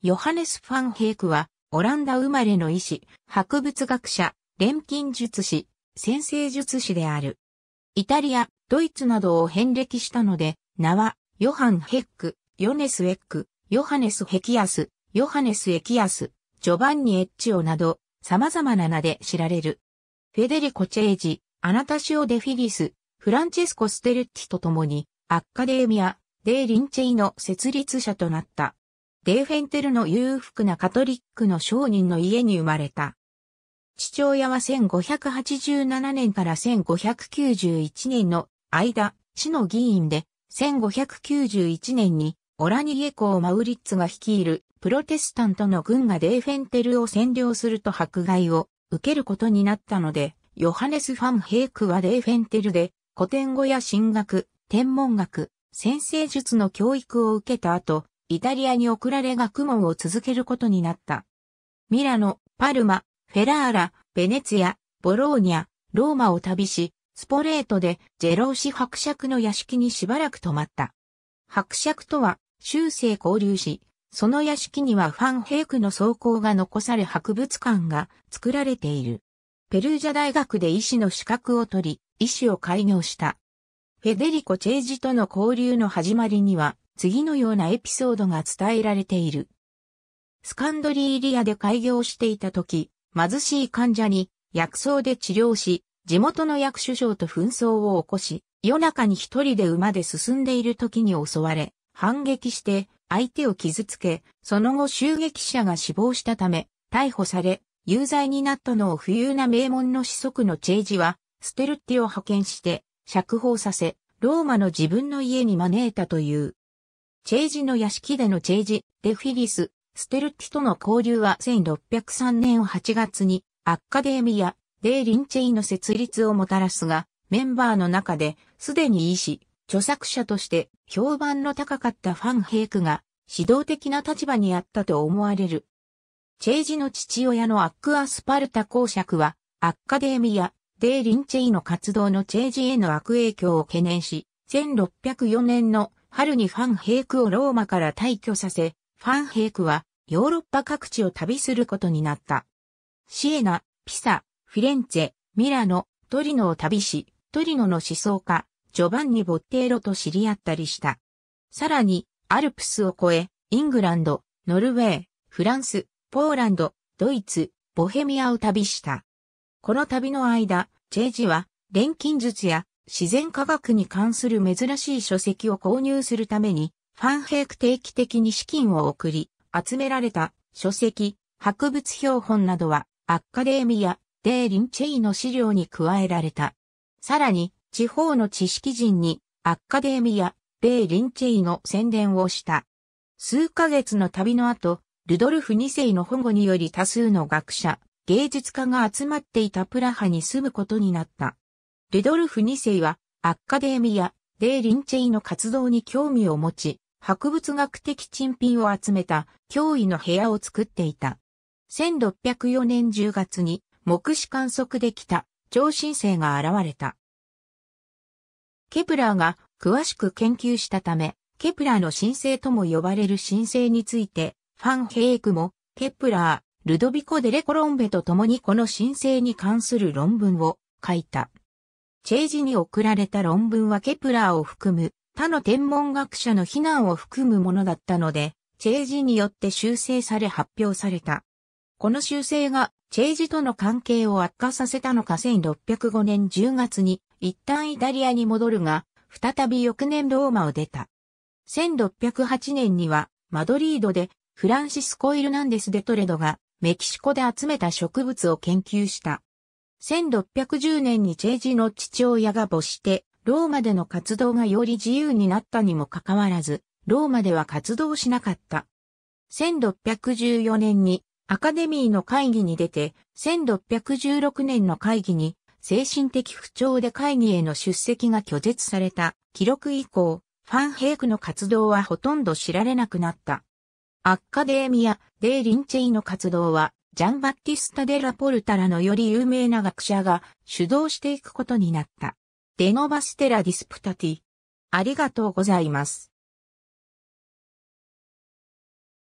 ヨハネス・ファンヘイクは、オランダ生まれの医師、博物学者、錬金術師、先生術師である。イタリア、ドイツなどを遍歴したので、名は、ヨハン・ヘック、ヨネス・ウェック、ヨハネス・ヘキアス、ヨハネス・エキアス、ジョバンニ・エッチオなど、様々な名で知られる。フェデリコ・チェージ、アナタシオ・デ・フィリス、フランチェスコ・ステルッティと共に、アッカデーミア・デー・リンチェイの設立者となった。デーフェンテルの裕福なカトリックの商人の家に生まれた。父親は1587年から1591年の間、市の議員で、1591年にオラニエ公マウリッツが率いるプロテスタントの軍がデーフェンテルを占領すると迫害を受けることになったので、ヨハネス・ファン・ヘイクはデーフェンテルで古典語や神学、天文学、先生術の教育を受けた後、イタリアに送られ学問を続けることになった。ミラノ、パルマ、フェラーラ、ベネツィア、ボローニャ、ローマを旅し、スポレートでジェローシ伯爵の屋敷にしばらく泊まった。伯爵とは、修正交流し、その屋敷にはファンヘイクの装甲が残され博物館が作られている。ペルージャ大学で医師の資格を取り、医師を開業した。フェデリコ・チェイジとの交流の始まりには、次のようなエピソードが伝えられている。スカンドリーリアで開業していた時、貧しい患者に薬草で治療し、地元の薬首相と紛争を起こし、夜中に一人で馬で進んでいる時に襲われ、反撃して相手を傷つけ、その後襲撃者が死亡したため、逮捕され、有罪になったのを不遇な名門の子息のチェイジは、ステルッティを派遣して、釈放させ、ローマの自分の家に招いたという。チェージの屋敷でのチェージ、デフィリス、ステルティとの交流は1603年8月にアッカデーミア、デーリンチェイの設立をもたらすが、メンバーの中で、すでに医師、著作者として評判の高かったファンヘイクが指導的な立場にあったと思われる。チェイジの父親のアックアスパルタ公爵は、アッカデーミア、デーリンチェイの活動のチェイジへの悪影響を懸念し、1604年の春にファンヘイクをローマから退去させ、ファンヘイクはヨーロッパ各地を旅することになった。シエナ、ピサ、フィレンツェ、ミラノ、トリノを旅し、トリノの思想家、ジョバンニ・ボッテーロと知り合ったりした。さらに、アルプスを越え、イングランド、ノルウェー、フランス、ポーランド、ドイツ、ボヘミアを旅した。この旅の間、チェージは、錬金術や自然科学に関する珍しい書籍を購入するために、ファンヘイク定期的に資金を送り、集められた書籍、博物標本などは、アッカデミア、デーリンチェイの資料に加えられた。さらに、地方の知識人に、アッカデミア、デーリンチェイの宣伝をした。数ヶ月の旅の後、ルドルフ2世の保護により多数の学者、芸術家が集まっていたプラハに住むことになった。ルドルフ2世は、アッカデーミア、デー・リンチェイの活動に興味を持ち、博物学的珍品を集めた脅威の部屋を作っていた。1604年10月に目視観測できた超新星が現れた。ケプラーが詳しく研究したため、ケプラーの新星とも呼ばれる新星について、ファンヘイクも、ケプラー、ルドビコ・デレコロンベと共にこの新星に関する論文を書いた。チェイジに送られた論文はケプラーを含む他の天文学者の非難を含むものだったので、チェイジによって修正され発表された。この修正がチェイジとの関係を悪化させたのか1605年10月に一旦イタリアに戻るが、再び翌年ローマを出た。1608年にはマドリードでフランシスコ・イルナンデス・デトレドがメキシコで集めた植物を研究した。1610年にチェイジの父親が母して、ローマでの活動がより自由になったにもかかわらず、ローマでは活動しなかった。1614年にアカデミーの会議に出て、1616年の会議に精神的不調で会議への出席が拒絶された記録以降、ファンヘイクの活動はほとんど知られなくなった。アッカデーミア・デイ・リンチェイの活動はジャンバッティスタ・デ・ラ・ポルタラのより有名な学者が主導していくことになった。デノバステラ・ディスプタティ。ありがとうございます。